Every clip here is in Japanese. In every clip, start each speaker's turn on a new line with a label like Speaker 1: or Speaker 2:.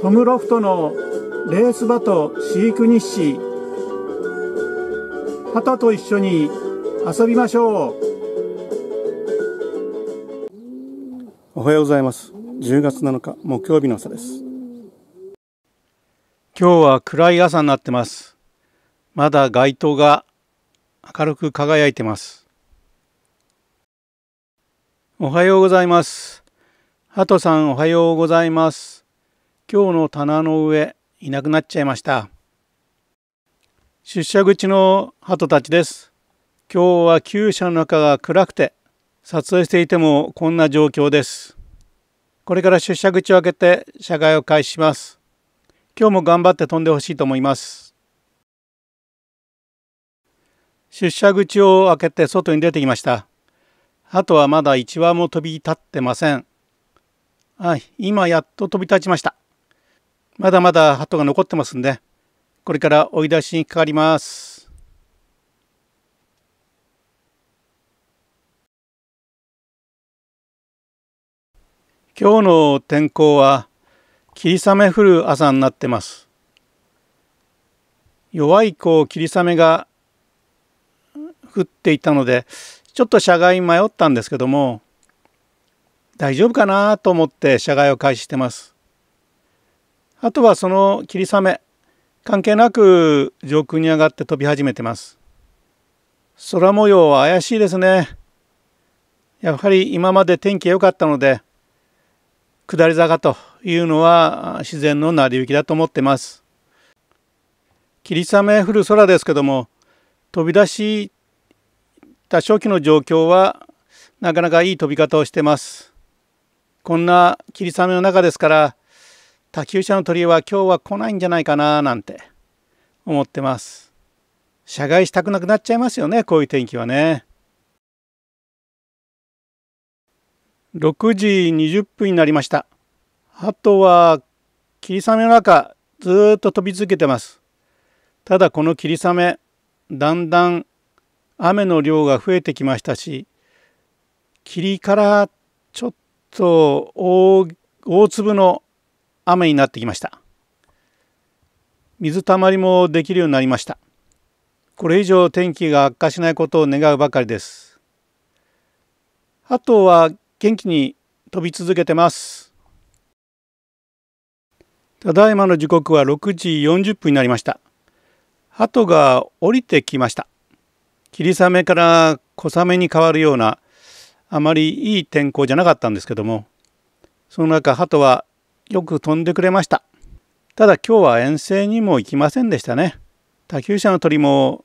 Speaker 1: トムロフトのレース場と飼育日誌タと一緒に遊びましょうおはようございます10月7日木曜日の朝です今日は暗い朝になってますまだ街灯が明るく輝いてますおはようございますハトさんおはようございます今日の棚の上いなくなっちゃいました出社口の鳩たちです今日は旧車の中が暗くて撮影していてもこんな状況ですこれから出社口を開けて社外を開始します今日も頑張って飛んでほしいと思います出社口を開けて外に出てきました鳩はまだ1羽も飛び立ってませんはい今やっと飛び立ちましたまだまだ鳩が残ってますんでこれから追い出しにかかります。今日の天候は霧雨降る朝になってます弱いこう霧雨が降っていたのでちょっと車外迷ったんですけども大丈夫かなと思って車外を開始してますあとはその霧雨関係なく上空に上がって飛び始めてます空模様は怪しいですねやはり今まで天気が良かったので下り坂というのは自然の成り行きだと思ってます霧雨降る空ですけども飛び出した初期の状況はなかなかいい飛び方をしてますこんな霧雨の中ですから他球者の鳥は今日は来ないんじゃないかななんて思ってます。社外したくなくなっちゃいますよね、こういう天気はね。6時20分になりました。あとは霧雨の中ずっと飛び続けてます。ただこの霧雨だんだん雨の量が増えてきましたし霧からちょっと大粒の雨になってきました。水たまりもできるようになりました。これ以上天気が悪化しないことを願うばかりです。あとは元気に飛び続けてます。ただいまの時刻は6時40分になりました。鳩が降りてきました。霧雨から小雨に変わるようなあまりいい天候じゃなかったんですけどもその中鳩はよく飛んでくれました。ただ今日は遠征にも行きませんでしたね。他球者の鳥も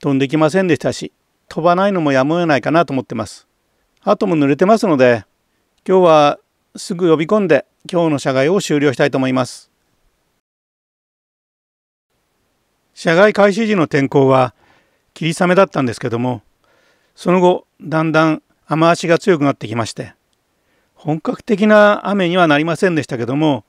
Speaker 1: 飛んできませんでしたし、飛ばないのもやむを得ないかなと思ってます。ハトも濡れてますので、今日はすぐ呼び込んで今日の社外を終了したいと思います。社外開始時の天候は霧雨だったんですけども、その後だんだん雨足が強くなってきまして本格的な雨にはなりませんでしたけども、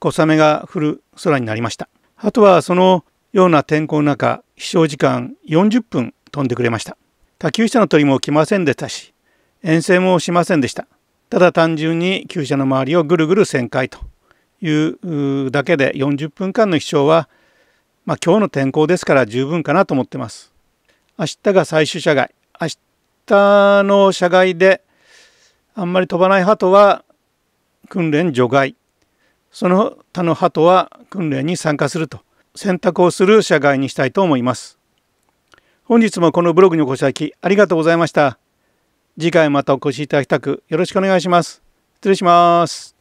Speaker 1: 小雨が降る空になりました。あとはそのような天候の中、飛翔時間40分飛んでくれました。他球車の鳥も来ませんでしたし、遠征もしませんでした。ただ単純に厩舎の周りをぐるぐる旋回というだけで40分間の飛翔は、まあ、今日の天候ですから十分かなと思ってます。明日が最終社外。明日の社外であんまり飛ばない鳩は訓練除外その他の鳩は訓練に参加すると選択をする社外にしたいと思います本日もこのブログにお越しいただきありがとうございました次回またお越しいただきたくよろしくお願いします失礼します